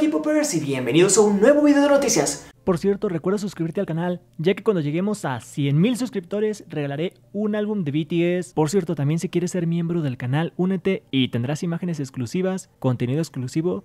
equipo y bienvenidos a un nuevo video de noticias. Por cierto, recuerda suscribirte al canal, ya que cuando lleguemos a 100.000 suscriptores regalaré un álbum de BTS. Por cierto, también si quieres ser miembro del canal, únete y tendrás imágenes exclusivas, contenido exclusivo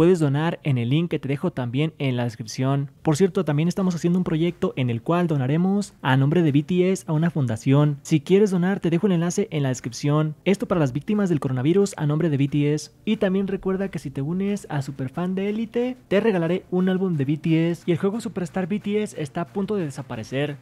puedes donar en el link que te dejo también en la descripción. Por cierto, también estamos haciendo un proyecto en el cual donaremos a nombre de BTS a una fundación. Si quieres donar, te dejo el enlace en la descripción. Esto para las víctimas del coronavirus a nombre de BTS. Y también recuerda que si te unes a Superfan de Elite, te regalaré un álbum de BTS y el juego Superstar BTS está a punto de desaparecer.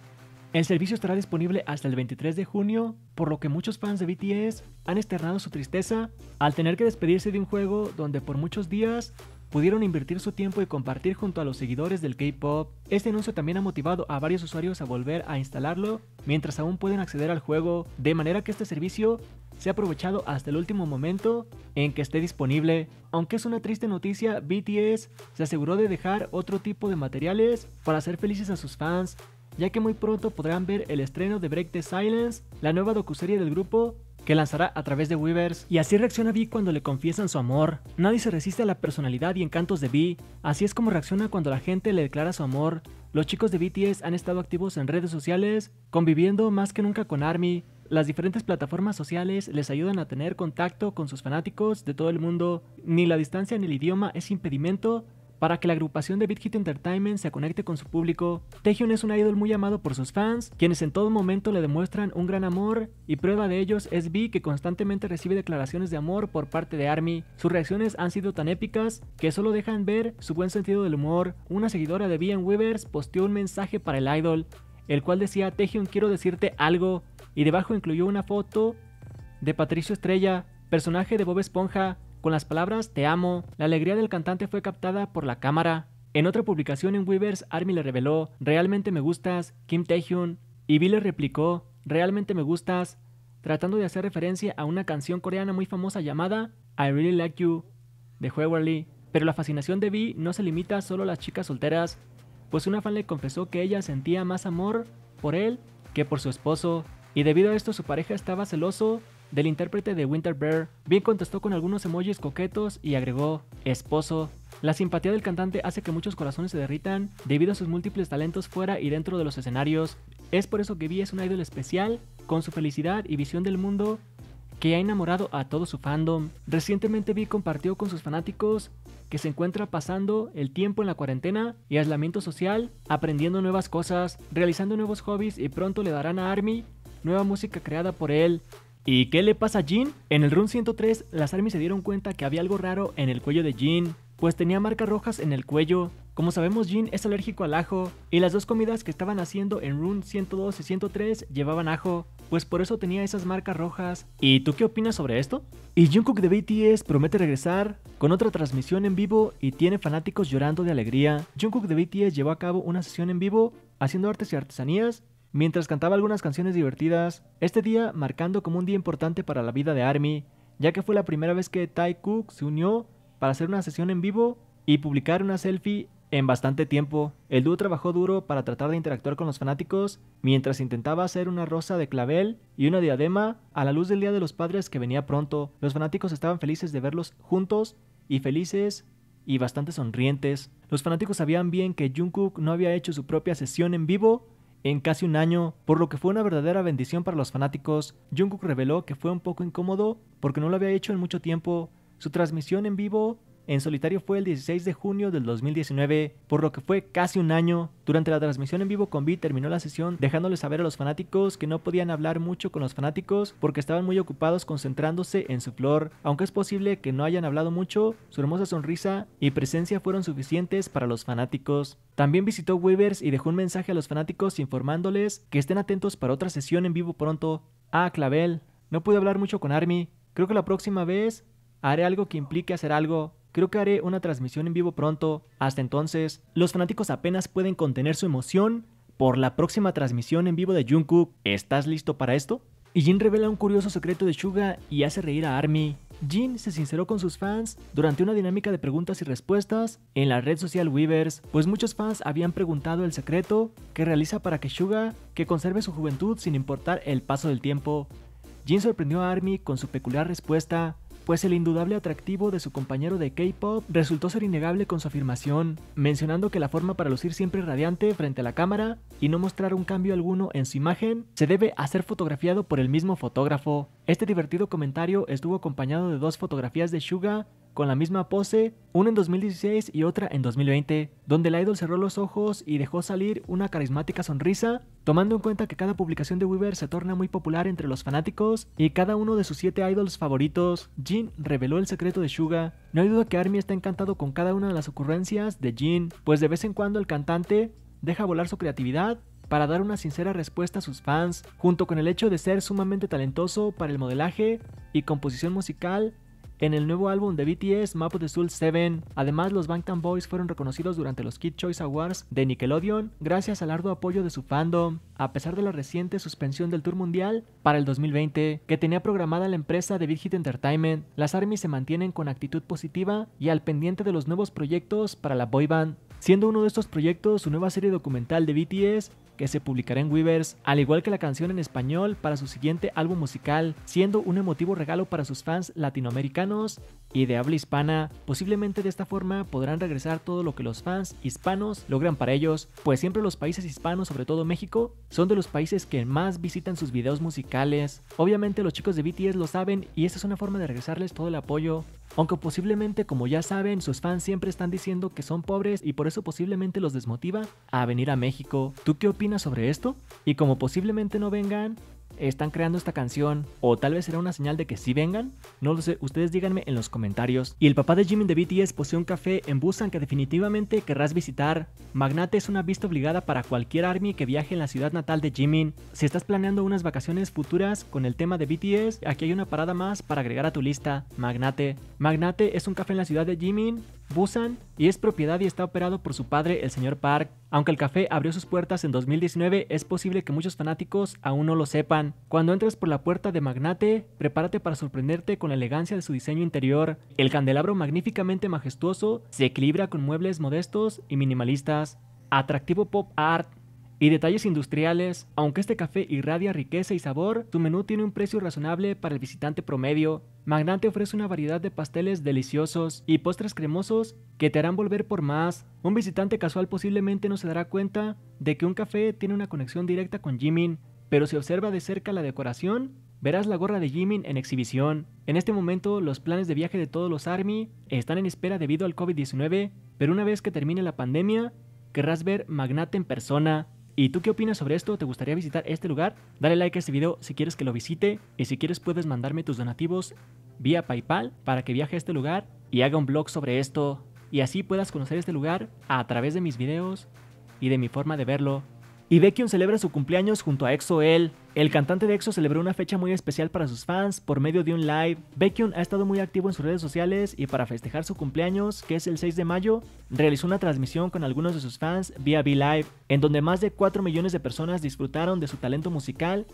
El servicio estará disponible hasta el 23 de junio, por lo que muchos fans de BTS han externado su tristeza al tener que despedirse de un juego donde por muchos días pudieron invertir su tiempo y compartir junto a los seguidores del K-Pop. Este anuncio también ha motivado a varios usuarios a volver a instalarlo mientras aún pueden acceder al juego, de manera que este servicio se ha aprovechado hasta el último momento en que esté disponible. Aunque es una triste noticia, BTS se aseguró de dejar otro tipo de materiales para hacer felices a sus fans, ya que muy pronto podrán ver el estreno de Break the Silence, la nueva docuserie del grupo que lanzará a través de Weavers, y así reacciona Vi cuando le confiesan su amor. Nadie se resiste a la personalidad y encantos de Vi, así es como reacciona cuando la gente le declara su amor. Los chicos de BTS han estado activos en redes sociales, conviviendo más que nunca con ARMY, las diferentes plataformas sociales les ayudan a tener contacto con sus fanáticos de todo el mundo. Ni la distancia ni el idioma es impedimento para que la agrupación de Big Hit Entertainment se conecte con su público, Taehyun es un idol muy amado por sus fans, quienes en todo momento le demuestran un gran amor, y prueba de ellos es V que constantemente recibe declaraciones de amor por parte de ARMY. Sus reacciones han sido tan épicas que solo dejan ver su buen sentido del humor. Una seguidora de V Weavers posteó un mensaje para el idol, el cual decía Taehyun quiero decirte algo, y debajo incluyó una foto de Patricio Estrella, personaje de Bob Esponja, con las palabras Te amo, la alegría del cantante fue captada por la cámara. En otra publicación en Weavers, Army le reveló Realmente me gustas, Kim Taehyung. y le replicó Realmente me gustas, tratando de hacer referencia a una canción coreana muy famosa llamada I Really Like You de Howard Lee. Pero la fascinación de Vi no se limita solo a las chicas solteras, pues una fan le confesó que ella sentía más amor por él que por su esposo, y debido a esto su pareja estaba celoso del intérprete de Winter Bear, bien contestó con algunos emojis coquetos y agregó esposo. La simpatía del cantante hace que muchos corazones se derritan debido a sus múltiples talentos fuera y dentro de los escenarios. Es por eso que Vi es un ídolo especial, con su felicidad y visión del mundo que ha enamorado a todo su fandom. Recientemente Vi compartió con sus fanáticos que se encuentra pasando el tiempo en la cuarentena y aislamiento social, aprendiendo nuevas cosas, realizando nuevos hobbies y pronto le darán a Army nueva música creada por él. ¿Y qué le pasa a Jin? En el Run 103, las Army se dieron cuenta que había algo raro en el cuello de Jin, pues tenía marcas rojas en el cuello. Como sabemos, Jin es alérgico al ajo, y las dos comidas que estaban haciendo en Run 102 y 103 llevaban ajo, pues por eso tenía esas marcas rojas. ¿Y tú qué opinas sobre esto? Y Jungkook de BTS promete regresar con otra transmisión en vivo y tiene fanáticos llorando de alegría. Jungkook de BTS llevó a cabo una sesión en vivo haciendo artes y artesanías mientras cantaba algunas canciones divertidas, este día marcando como un día importante para la vida de ARMY, ya que fue la primera vez que Tai Cook se unió para hacer una sesión en vivo y publicar una selfie en bastante tiempo. El dúo trabajó duro para tratar de interactuar con los fanáticos mientras intentaba hacer una rosa de clavel y una diadema a la luz del Día de los Padres que venía pronto. Los fanáticos estaban felices de verlos juntos y felices y bastante sonrientes. Los fanáticos sabían bien que Jungkook no había hecho su propia sesión en vivo en casi un año, por lo que fue una verdadera bendición para los fanáticos, Jungkook reveló que fue un poco incómodo porque no lo había hecho en mucho tiempo. Su transmisión en vivo en solitario fue el 16 de junio del 2019, por lo que fue casi un año. Durante la transmisión en vivo con V terminó la sesión dejándoles saber a los fanáticos que no podían hablar mucho con los fanáticos porque estaban muy ocupados concentrándose en su flor. Aunque es posible que no hayan hablado mucho, su hermosa sonrisa y presencia fueron suficientes para los fanáticos. También visitó Weavers y dejó un mensaje a los fanáticos informándoles que estén atentos para otra sesión en vivo pronto. Ah, Clavel, no pude hablar mucho con Army. Creo que la próxima vez haré algo que implique hacer algo Creo que haré una transmisión en vivo pronto. Hasta entonces, los fanáticos apenas pueden contener su emoción por la próxima transmisión en vivo de Jungkook. ¿Estás listo para esto? Y Jin revela un curioso secreto de Suga y hace reír a Army. Jin se sinceró con sus fans durante una dinámica de preguntas y respuestas en la red social Weavers, pues muchos fans habían preguntado el secreto que realiza para que Suga que conserve su juventud sin importar el paso del tiempo. Jin sorprendió a Army con su peculiar respuesta pues el indudable atractivo de su compañero de K-pop resultó ser innegable con su afirmación, mencionando que la forma para lucir siempre radiante frente a la cámara y no mostrar un cambio alguno en su imagen se debe a ser fotografiado por el mismo fotógrafo. Este divertido comentario estuvo acompañado de dos fotografías de Suga con la misma pose, una en 2016 y otra en 2020, donde el idol cerró los ojos y dejó salir una carismática sonrisa, tomando en cuenta que cada publicación de Weaver se torna muy popular entre los fanáticos y cada uno de sus 7 idols favoritos, Jin reveló el secreto de Suga. No hay duda que ARMY está encantado con cada una de las ocurrencias de Jin, pues de vez en cuando el cantante deja volar su creatividad para dar una sincera respuesta a sus fans, junto con el hecho de ser sumamente talentoso para el modelaje y composición musical, en el nuevo álbum de BTS, Map of the Soul 7, además los Bangtan Boys fueron reconocidos durante los Kid Choice Awards de Nickelodeon gracias al arduo apoyo de su fandom, a pesar de la reciente suspensión del tour mundial para el 2020 que tenía programada la empresa de Big Hit Entertainment. Las ARMY se mantienen con actitud positiva y al pendiente de los nuevos proyectos para la boy band. Siendo uno de estos proyectos su nueva serie documental de BTS que se publicará en Weavers, al igual que la canción en español para su siguiente álbum musical, siendo un emotivo regalo para sus fans latinoamericanos y de habla hispana, posiblemente de esta forma podrán regresar todo lo que los fans hispanos logran para ellos, pues siempre los países hispanos, sobre todo México, son de los países que más visitan sus videos musicales. Obviamente los chicos de BTS lo saben y esta es una forma de regresarles todo el apoyo. Aunque posiblemente, como ya saben, sus fans siempre están diciendo que son pobres y por eso posiblemente los desmotiva a venir a México. ¿Tú qué opinas sobre esto? Y como posiblemente no vengan, están creando esta canción o tal vez será una señal de que sí vengan? No lo sé, ustedes díganme en los comentarios. Y el papá de Jimin de BTS posee un café en Busan que definitivamente querrás visitar. Magnate es una vista obligada para cualquier ARMY que viaje en la ciudad natal de Jimin. Si estás planeando unas vacaciones futuras con el tema de BTS, aquí hay una parada más para agregar a tu lista, Magnate. Magnate es un café en la ciudad de Jimin, Busan, y es propiedad y está operado por su padre, el señor Park. Aunque el café abrió sus puertas en 2019, es posible que muchos fanáticos aún no lo sepan. Cuando entres por la puerta de Magnate, prepárate para sorprenderte con la elegancia de su diseño interior. El candelabro magníficamente majestuoso se equilibra con muebles modestos y minimalistas. Atractivo pop art y detalles industriales, aunque este café irradia riqueza y sabor, su menú tiene un precio razonable para el visitante promedio. Magnate ofrece una variedad de pasteles deliciosos y postres cremosos que te harán volver por más. Un visitante casual posiblemente no se dará cuenta de que un café tiene una conexión directa con Jimin, pero si observa de cerca la decoración, verás la gorra de Jimin en exhibición. En este momento, los planes de viaje de todos los ARMY están en espera debido al COVID-19, pero una vez que termine la pandemia, querrás ver Magnate en persona. ¿Y tú qué opinas sobre esto? ¿Te gustaría visitar este lugar? Dale like a este video si quieres que lo visite y si quieres puedes mandarme tus donativos vía PayPal para que viaje a este lugar y haga un blog sobre esto y así puedas conocer este lugar a través de mis videos y de mi forma de verlo. Y Becky celebra su cumpleaños junto a EXO-L. El cantante de EXO celebró una fecha muy especial para sus fans por medio de un live. Baekhyun ha estado muy activo en sus redes sociales y para festejar su cumpleaños, que es el 6 de mayo, realizó una transmisión con algunos de sus fans vía V-Live, en donde más de 4 millones de personas disfrutaron de su talento musical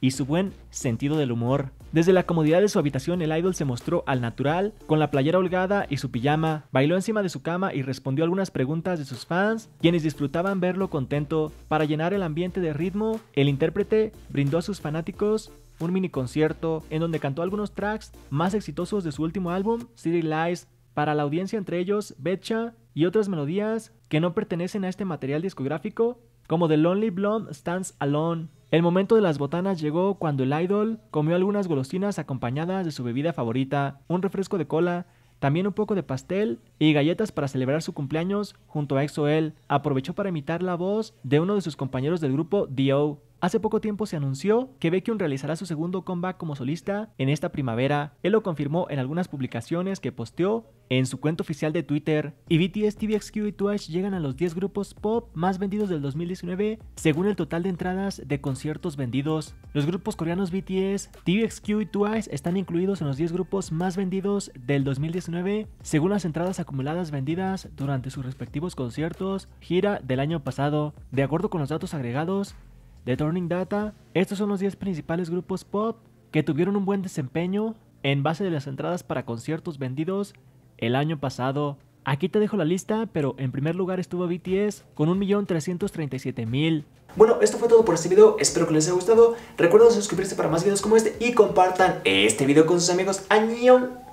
y su buen sentido del humor. Desde la comodidad de su habitación, el idol se mostró al natural, con la playera holgada y su pijama, bailó encima de su cama y respondió algunas preguntas de sus fans, quienes disfrutaban verlo contento. Para llenar el ambiente de ritmo, el intérprete brindó a sus fanáticos un mini concierto en donde cantó algunos tracks más exitosos de su último álbum, City Lies, para la audiencia entre ellos Becha y otras melodías que no pertenecen a este material discográfico, como The Lonely Blonde Stands Alone. El momento de las botanas llegó cuando el idol comió algunas golosinas acompañadas de su bebida favorita, un refresco de cola, también un poco de pastel y galletas para celebrar su cumpleaños junto a EXO-L. Aprovechó para imitar la voz de uno de sus compañeros del grupo, D.O. Hace poco tiempo se anunció que Baekhyun realizará su segundo comeback como solista en esta primavera. Él lo confirmó en algunas publicaciones que posteó en su cuenta oficial de Twitter. Y BTS, TVXQ y Twice llegan a los 10 grupos pop más vendidos del 2019 según el total de entradas de conciertos vendidos. Los grupos coreanos BTS, TVXQ y Twice están incluidos en los 10 grupos más vendidos del 2019 según las entradas acumuladas vendidas durante sus respectivos conciertos gira del año pasado. De acuerdo con los datos agregados, de Turning Data, estos son los 10 principales grupos pop que tuvieron un buen desempeño en base de las entradas para conciertos vendidos el año pasado. Aquí te dejo la lista, pero en primer lugar estuvo BTS con 1.337.000. Bueno, esto fue todo por este video, espero que les haya gustado. Recuerden suscribirse para más videos como este y compartan este video con sus amigos. ¡Añón!